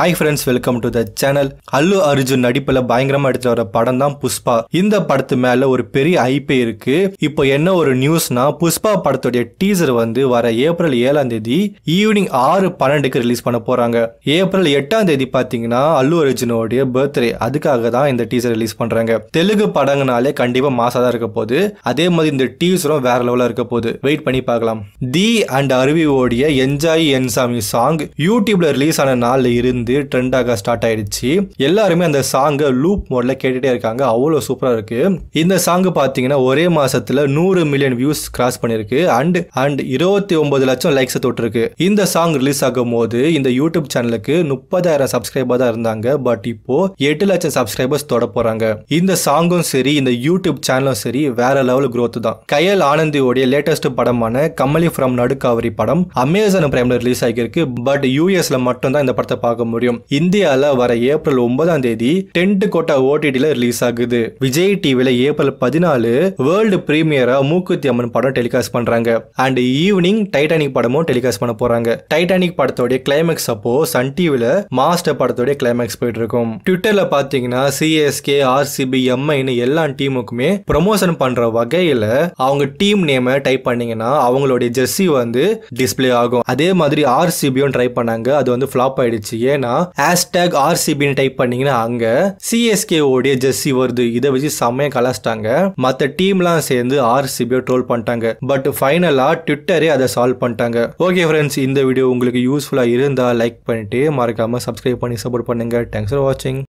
hi friends welcome to the channel Allu Arjun நடிப்பில் பயங்கரமாக எடுத்து வர படம் தான் புஷ்பா இந்த படத்து மேலே ஒரு பெரிய ஐப்பே இருக்கு இப்போ என்ன ஒரு நியூஸ்னா புஷ்பா படத்துடைய டீசர் வந்து வர ஏப்ரல் ஏழாம் தேதி ஈவினிங் ஆறு பன்னெண்டுக்கு ரிலீஸ் பண்ண போறாங்க ஏப்ரல் எட்டாம் தேதி பார்த்தீங்கன்னா அல்லு அர்ஜுனோடைய பர்த்டே அதுக்காக தான் இந்த டீசர் ரிலீஸ் பண்றாங்க தெலுங்கு படங்கனாலே கண்டிப்பாக மாசாக தான் இருக்க போகுது அதே மாதிரி இந்த டீசரும் வேற லெவலில் இருக்க போகுது வெயிட் பண்ணி பார்க்கலாம் தி அண்ட் அருவியோடைய என்ஜாய் என்சாமி சாங் யூடியூப்ல ரிலீஸ் ஆன நாளில் இருந்து வந்து ட்ரெண்டாக ஸ்டார்ட் ஆயிடுச்சு எல்லாருமே அந்த சாங்கை லூப் மோட்ல கேட்டுட்டே இருக்காங்க அவ்வளோ சூப்பராக இருக்கு இந்த சாங் பார்த்தீங்கன்னா ஒரே மாசத்துல நூறு மில்லியன் வியூஸ் கிராஸ் பண்ணிருக்கு அண்ட் அண்ட் இருபத்தி ஒன்பது லட்சம் லைக்ஸ் தொட்டிருக்கு இந்த சாங் ரிலீஸ் ஆகும் போது இந்த யூடியூப் சேனலுக்கு முப்பதாயிரம் சப்ஸ்கிரைபர் தான் இருந்தாங்க பட் இப்போ எட்டு லட்சம் சப்ஸ்கிரைபர்ஸ் தொட போறாங்க இந்த சாங்கும் சரி இந்த யூடியூப் சேனலும் சரி வேற லெவல் க்ரோத் தான் கயல் ஆனந்தியோடைய லேட்டஸ்ட் படமான கமலி ஃப்ரம் நடுக்காவரி படம் அமேசான் பிரைம்ல ரிலீஸ் ஆகியிருக்கு பட் யூஎஸ்ல மட்டும் தான் இந்த படத்தை பார்க்க முடியும் முடியும் இந்தியால வர ஏப்ரல் ஒன்பதாம் தேதி டென்ட் கோட்டா ஓடிடியில ரிலீஸ் ஆகுது விஜய் டிவில ஏப்ரல் பதினாலு வேர்ல்டு பிரீமியரா மூக்குத்தி அம்மன் படம் டெலிகாஸ்ட் பண்றாங்க அண்ட் ஈவினிங் டைட்டானிக் படமும் டெலிகாஸ்ட் பண்ண போறாங்க டைட்டானிக் படத்தோடைய கிளைமேக்ஸ் அப்போ சன் டிவில மாஸ்டர் படத்தோடைய கிளைமேக்ஸ் போயிட்டு இருக்கும் ட்விட்டர்ல பாத்தீங்கன்னா சிஎஸ்கே ஆர்சிபி எம்ஐன்னு எல்லா டீமுக்குமே ப்ரொமோஷன் பண்ற வகையில அவங்க டீம் நேமை டைப் பண்ணீங்கன்னா அவங்களுடைய ஜெர்சி வந்து டிஸ்பிளே ஆகும் அதே மாதிரி ஆர்சிபியும் ட்ரை பண்ணாங்க அது வந்து ஃபிளாப் ஆயிடுச்சு ஏன்னா பார்த்தீங்கன்னா ஹேஷ்டேக் ஆர்சிபின்னு டைப் பண்ணீங்கன்னா அங்கே சிஎஸ்கே ஓடிய ஜெர்சி வருது இதை வச்சு செம்மையாக கலாச்சிட்டாங்க மற்ற டீம்லாம் சேர்ந்து ஆர்சிபியை ட்ரோல் பண்ணிட்டாங்க பட் ஃபைனலாக ட்விட்டரே அதை சால்வ் பண்ணிட்டாங்க ஓகே ஃப்ரெண்ட்ஸ் இந்த வீடியோ உங்களுக்கு யூஸ்ஃபுல்லாக இருந்தால் லைக் பண்ணிட்டு மறக்காமல் சப்ஸ்கிரைப் பண்ணி சப்போர்ட் பண்ணுங்க தேங்க்ஸ் ஃபார் வாட்சிங்